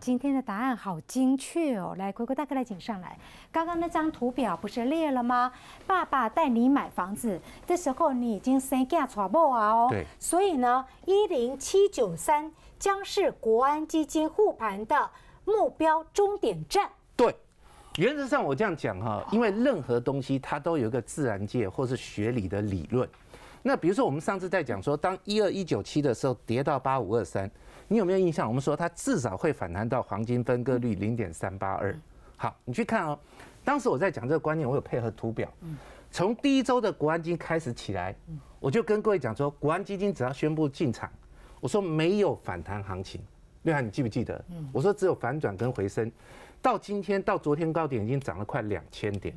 今天的答案好精确哦！来，鬼鬼大哥来请上来。刚刚那张图表不是列了吗？爸爸带你买房子，这时候你已经生价娶播啊哦。所以呢，一零七九三将是国安基金护盘的目标终点站。对，原则上我这样讲哈，因为任何东西它都有一个自然界或是学理的理论。那比如说，我们上次在讲说，当一二一九七的时候跌到八五二三，你有没有印象？我们说它至少会反弹到黄金分割率零点三八二。好，你去看哦，当时我在讲这个观念，我有配合图表。从第一周的国安基金开始起来，我就跟各位讲说，国安基金只要宣布进场，我说没有反弹行情。六涵，你记不记得？我说只有反转跟回升。到今天，到昨天高点已经涨了快两千点。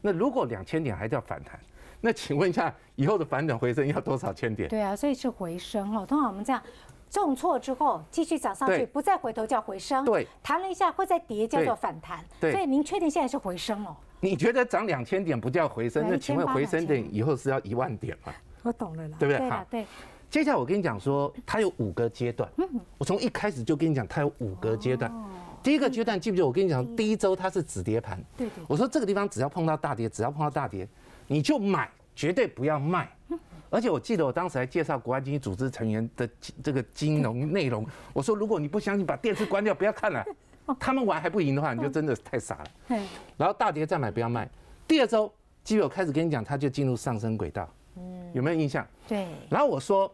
那如果两千点还叫反弹？那请问一下，以后的反转回升要多少千点？对啊，所以是回升哦。通常我们这样重挫之后继续涨上去，不再回头叫回升。对，弹了一下，会再跌叫做反弹。对，所以您确定现在是回升哦？你觉得涨两千点不叫回升？那请问回升点以后是要一万点吗？我懂了，啦，对不对？对。接下来我跟你讲说，它有五个阶段。嗯。我从一开始就跟你讲，它有五个阶段。哦。第一个阶段记不记？得？我跟你讲，第一周它是止跌盘。对对。我说这个地方只要碰到大跌，只要碰到大跌，你就买。绝对不要卖，而且我记得我当时还介绍国安经济组织成员的这个金融内容。我说，如果你不相信，把电视关掉，不要看了。他们玩还不赢的话，你就真的太傻了。然后大跌再买，不要卖。第二周，基友开始跟你讲，他就进入上升轨道，有没有印象？对。然后我说，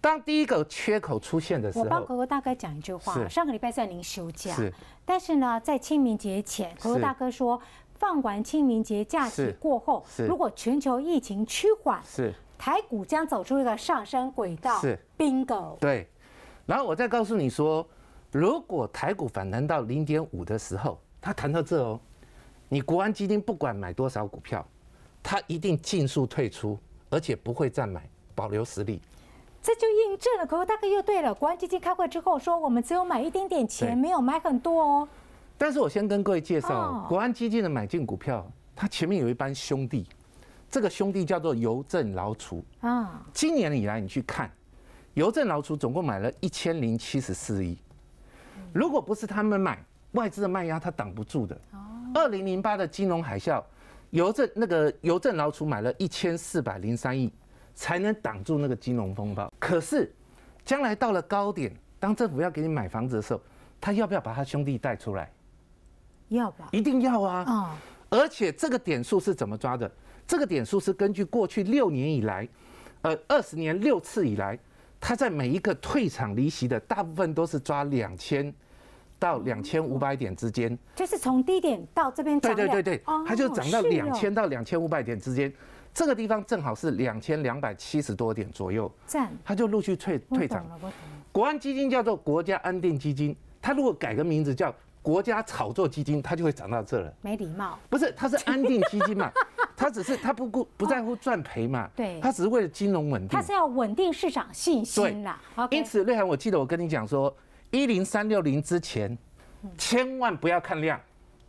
当第一个缺口出现的时候，我帮哥哥大概讲一句话：上个礼拜在您休假，但是呢，在清明节前，哥哥大哥说。放完清明节假期过后，如果全球疫情趋缓，是台股将走出一个上升轨道，是 bingo。对，然后我再告诉你说，如果台股反弹到零点五的时候，它谈到这哦，你国安基金不管买多少股票，它一定尽数退出，而且不会再买，保留实力。这就印证了，可我大哥又对了，国安基金开会之后说，我们只有买一点点钱，没有买很多哦。但是我先跟各位介绍，国安基金的买进股票，他前面有一班兄弟，这个兄弟叫做邮政劳储啊。今年以来，你去看，邮政劳储总共买了一千零七十四亿。如果不是他们买，外资的卖压他挡不住的。二零零八的金融海啸，邮政那个邮政劳储买了一千四百零三亿，才能挡住那个金融风暴。可是，将来到了高点，当政府要给你买房子的时候，他要不要把他兄弟带出来？要吧，一定要啊！啊，而且这个点数是怎么抓的？这个点数是根据过去六年以来，呃，二十年六次以来，它在每一个退场离席的，大部分都是抓两千到两千五百点之间，就是从低点到这边。对对对对，它就涨到两千到两千五百点之间，这个地方正好是两千两百七十多点左右。这它就陆续退退场国安基金叫做国家安定基金，它如果改个名字叫。国家炒作基金，它就会涨到这了。没礼貌。不是，它是安定基金嘛，它只是它不顾不在乎赚赔嘛。对。它只是为了金融稳定。它是要稳定市场信心啦。因此，瑞涵，我记得我跟你讲说，一零三六零之前，千万不要看量。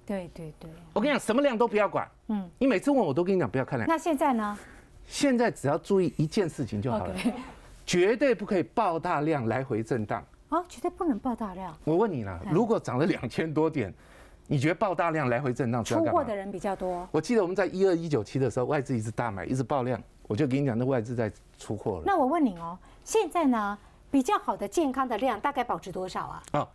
对对对。我跟你讲，什么量都不要管。嗯。你每次问我，我都跟你讲，不要看量。那现在呢？现在只要注意一件事情就好了，绝对不可以爆大量来回震荡。哦，绝对不能爆大量。我问你啦，如果涨了两千多点，你觉得爆大量来回震荡，出货的人比较多？我记得我们在一二一九七的时候，外资一直大买，一直爆量，我就跟你讲，那外资在出货了。那我问你哦，现在呢，比较好的健康的量大概保持多少啊？哦，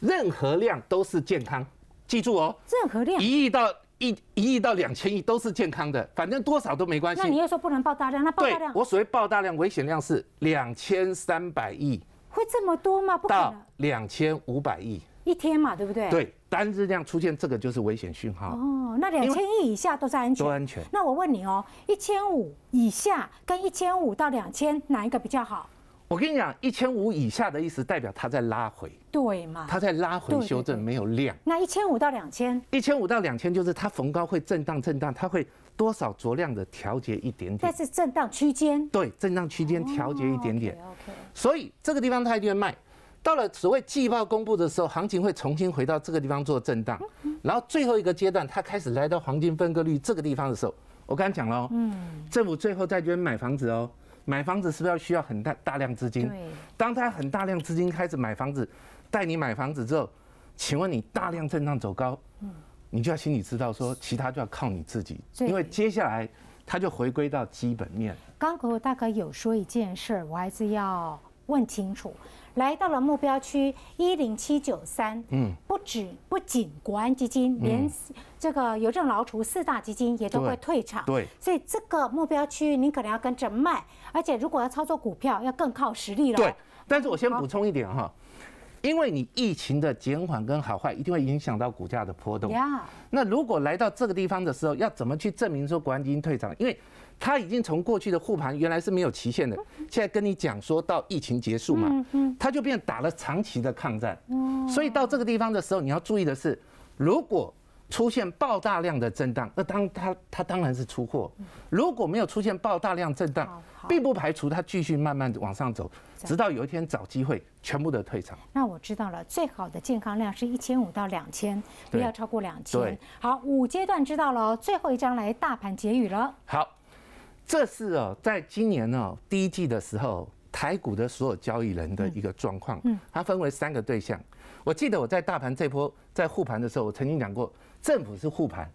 任何量都是健康，记住哦。任何量。一亿到一，一亿到两千亿都是健康的，反正多少都没关系。那你又说不能爆大量，那爆大量？我所谓爆大量危险量是两千三百亿。会这么多吗？到两千五百亿一天嘛，对不对？对，单日量出现这个就是危险讯号。哦，那两千亿以下都是安全，都安全。那我问你哦，一千五以下跟一千五到两千哪一个比较好？我跟你讲，一千五以下的意思代表它在拉回，对嘛？它在拉回修正，没有量。那一千五到两千？一千五到两千就是它逢高会震荡，震荡它会。多少酌量的调节一点点，但是震荡区间。对，震荡区间调节一点点。OK。所以这个地方它就在卖，到了所谓季报公布的时候，行情会重新回到这个地方做震荡。然后最后一个阶段，它开始来到黄金分割率这个地方的时候，我刚才讲了哦，嗯，政府最后在这边买房子哦，买房子是不是要需要很大大量资金？对。当他很大量资金开始买房子，带你买房子之后，请问你大量震荡走高？嗯。你就要心里知道，说其他就要靠你自己，因为接下来它就回归到基本面。刚刚我大概有说一件事，我还是要问清楚。来到了目标区一零七九三，嗯，不止不仅国安基金，连这个邮政劳除四大基金也都会退场，对，所以这个目标区你可能要跟着卖，而且如果要操作股票，要更靠实力了，对。但是我先补充一点哈。因为你疫情的减缓跟好坏一定会影响到股价的波动。那如果来到这个地方的时候，要怎么去证明说国安基金退场？因为他已经从过去的护盘，原来是没有期限的，现在跟你讲说到疫情结束嘛，他就变打了长期的抗战。所以到这个地方的时候，你要注意的是，如果出现爆大量的震荡，那当他他当然是出货；如果没有出现爆大量震荡，并不排除他继续慢慢往上走。直到有一天找机会全部的退场。那我知道了，最好的健康量是一千五到两千，不要超过两千。好，五阶段知道了，最后一张来大盘结语了。好，这是哦，在今年呢第一季的时候，台股的所有交易人的一个状况。嗯，它分为三个对象。我记得我在大盘这波在护盘的时候，我曾经讲过，政府是护盘，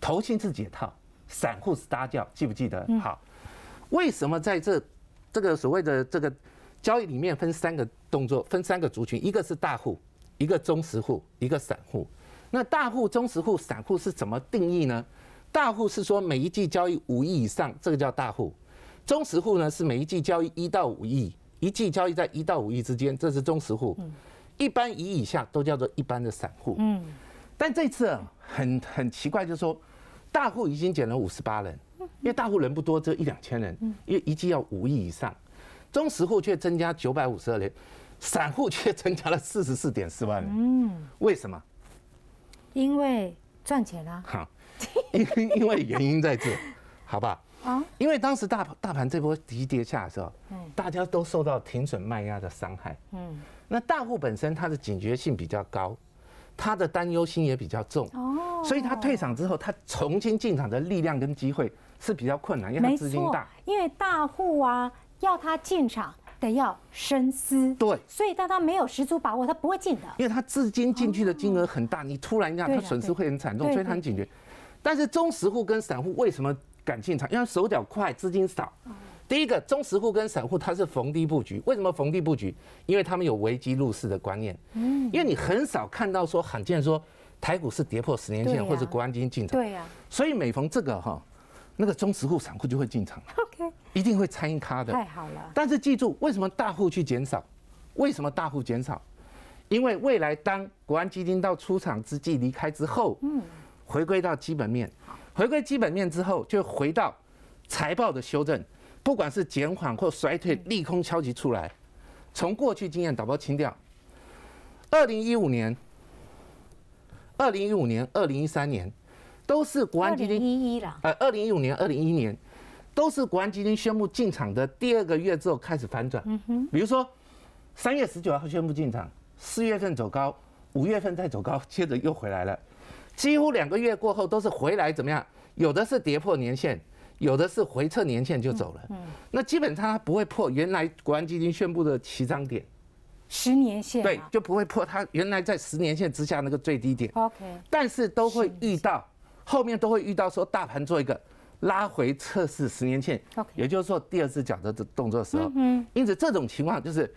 投信是解套，散户是搭轿，记不记得？好，为什么在这这个所谓的这个？交易里面分三个动作，分三个族群，一个是大户，一个中实户，一个散户。那大户、中实户、散户是怎么定义呢？大户是说每一季交易五亿以上，这个叫大户。中实户呢是每一季交易一到五亿，一季交易在一到五亿之间，这是中实户。一般一以下都叫做一般的散户。嗯。但这次很很奇怪，就是说大户已经减了五十八人，因为大户人不多，只有一两千人，因为一季要五亿以上。中实户却增加九百五十二人，散户却增加了四十四点四万人。嗯，为什么？因为赚钱啊。好，因因为原因在这，好吧？啊，因为当时大大盘这波急跌下的时候，大家都受到停损卖压的伤害。嗯，那大户本身他的警觉性比较高，他的担忧心也比较重。哦，所以他退场之后，他重新进场的力量跟机会是比较困难，因为他资金大，因为大户啊。要他进场得要深思，对，所以当他没有十足把握，他不会进的。因为他资金进去的金额很大，你突然这样，他损失会很惨重，所以他很警觉。但是中实户跟散户为什么敢进场？因为手脚快，资金少。第一个，中实户跟散户他是逢低布局。为什么逢低布局？因为他们有危机入市的观念。嗯，因为你很少看到说罕见说台股是跌破十年线或者国安基金进场。对呀，所以每逢这个哈。那个中实户散户就会进场，OK，一定会参与它的。太好了。但是记住，为什么大户去减少？为什么大户减少？因为未来当国安基金到出场之际离开之后，嗯，回归到基本面，回归基本面之后就回到财报的修正，不管是减缓或衰退，利空敲击出来，从过去经验打包清掉。二零一五年、二零一五年、二零一三年。都是国安基金了，呃，二零一五年、二零一一年，都是国安基金宣布进场的第二个月之后开始反转。嗯哼，比如说三月十九号宣布进场，四月份走高，五月份再走高，接着又回来了，几乎两个月过后都是回来怎么样？有的是跌破年限，有的是回撤年限就走了。嗯，那基本上它不会破原来国安基金宣布的起涨点，十年线对，就不会破它原来在十年线之下那个最低点。OK，但是都会遇到。后面都会遇到说大盘做一个拉回测试十年线，也就是说第二次脚的动作时候，嗯，因此这种情况就是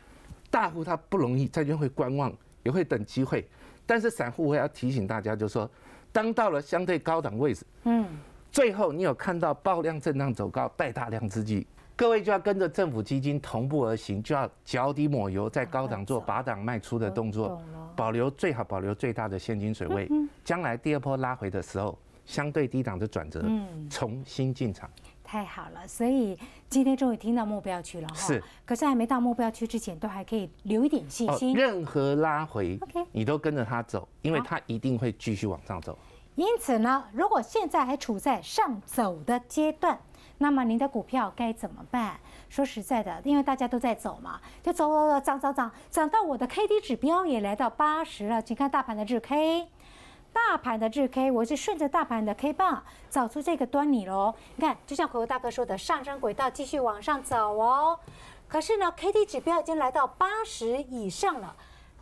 大户他不容易，债券会观望，也会等机会。但是散户我要提醒大家，就是说当到了相对高档位置，嗯，最后你有看到爆量震荡走高带大量之际，各位就要跟着政府基金同步而行，就要脚底抹油，在高档做拔档卖出的动作，保留最好保留最大的现金水位，将来第二波拉回的时候。相对低档的转折，重新进场，太好了。所以今天终于听到目标区了哈，是。可是还没到目标区之前，都还可以留一点信心。任何拉回，OK，你都跟着它走，因为它一定会继续往上走。因此呢，如果现在还处在上走的阶段，那么您的股票该怎么办？说实在的，因为大家都在走嘛，就走走走，涨涨涨，涨到我的 K D 指标也来到八十了，请看大盘的日 K。大盘的日 K，我是顺着大盘的 K 棒找出这个端倪喽。你看，就像可口大哥说的，上升轨道继续往上走哦。可是呢，K D 指标已经来到八十以上了，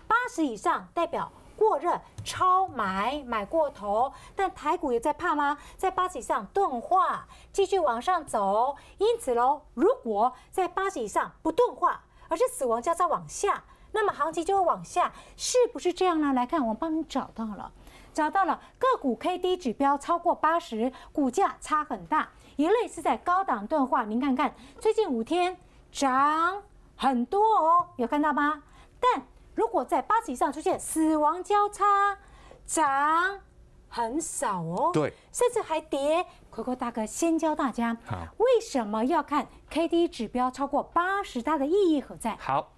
八十以上代表过热、超买、买过头。但台股有在怕吗？在八十以上钝化，继续往上走。因此喽，如果在八十以上不钝化，而是死亡交叉往下，那么行情就会往下。是不是这样呢？来看，我帮你找到了。找到了个股 K D 指标超过八十，股价差很大。一类是在高档钝化，您看看最近五天涨很多哦，有看到吗？但如果在八十以上出现死亡交叉，涨很少哦。对，甚至还跌。奎哥大哥先教大家，为什么要看 K D 指标超过八十，它的意义何在？好。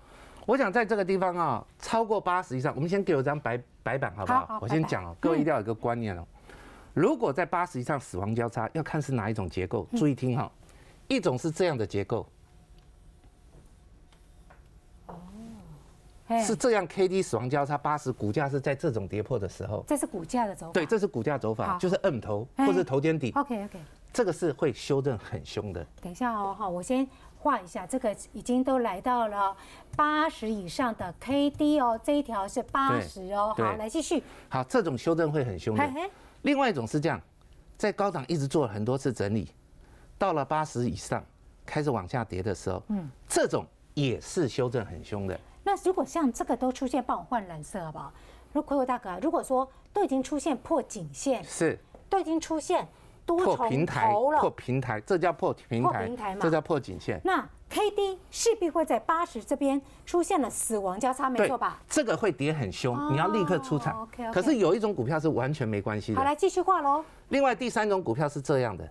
我想在这个地方啊，超过八十以上，我们先给我张白白板，好不好？我先讲哦，各位一定要有个观念哦。如果在八十以上死亡交叉，要看是哪一种结构，注意听哈。一种是这样的结构，哦，是这样，K D 死亡交叉八十，股价是在这种跌破的时候，这是股价的走法，对，这是股价走法，就是摁头或是头肩底。OK OK。这个是会修正很凶的。等一下哦，好，我先画一下，这个已经都来到了八十以上的 K D 哦，这一条是八十哦，好，来继续。好，这种修正会很凶的。另外一种是这样，在高档一直做了很多次整理，到了八十以上开始往下跌的时候，嗯，这种也是修正很凶的。那如果像这个都出现，帮我换蓝色好不好？如果大哥啊，如果说都已经出现破颈线，是，都已经出现。破平台，破平台，这叫破平台，这叫破颈线。那 K D 势必会在八十这边出现了死亡交叉，没错吧？这个会跌很凶，你要立刻出场。OK 可是有一种股票是完全没关系的。好，来继续画喽。另外第三种股票是这样的，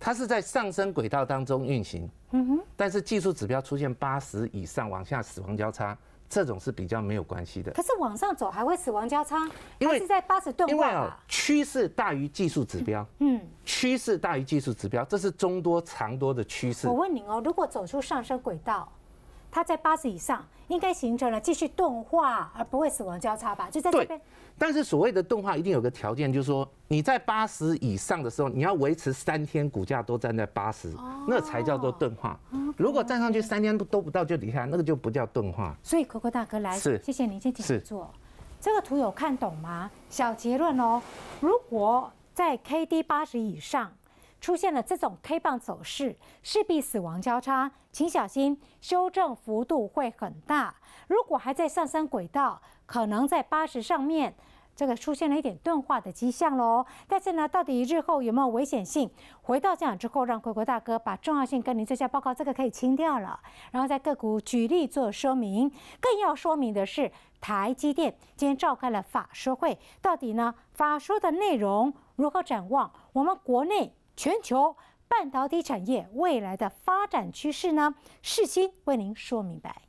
它是在上升轨道当中运行，嗯哼，但是技术指标出现八十以上往下死亡交叉。这种是比较没有关系的，可是往上走还会死亡交叉，为是在八十吨因为啊，趋势大于技术指标，嗯，趋势大于技术指标，这是中多长多的趋势。我问您哦，如果走出上升轨道？它在八十以上，应该形成了继续钝化，而不会死亡交叉吧？就在这边。但是所谓的钝化，一定有个条件，就是说你在八十以上的时候，你要维持三天股价都站在八十，那才叫做钝化。如果站上去三天都都不到就离开，那个就不叫钝化。所以 Coco 大哥来，是，谢谢您，先请坐。这个图有看懂吗？小结论哦，如果在 KD 八十以上。出现了这种 K 棒走势，势必死亡交叉，请小心，修正幅度会很大。如果还在上升轨道，可能在八十上面，这个出现了一点钝化的迹象喽。但是呢，到底日后有没有危险性？回到这样之后，让奎国大哥把重要性跟您这下报告这个可以清掉了。然后在个股举例做说明。更要说明的是，台积电今天召开了法说会，到底呢法说的内容如何展望？我们国内。全球半导体产业未来的发展趋势呢？世新为您说明白。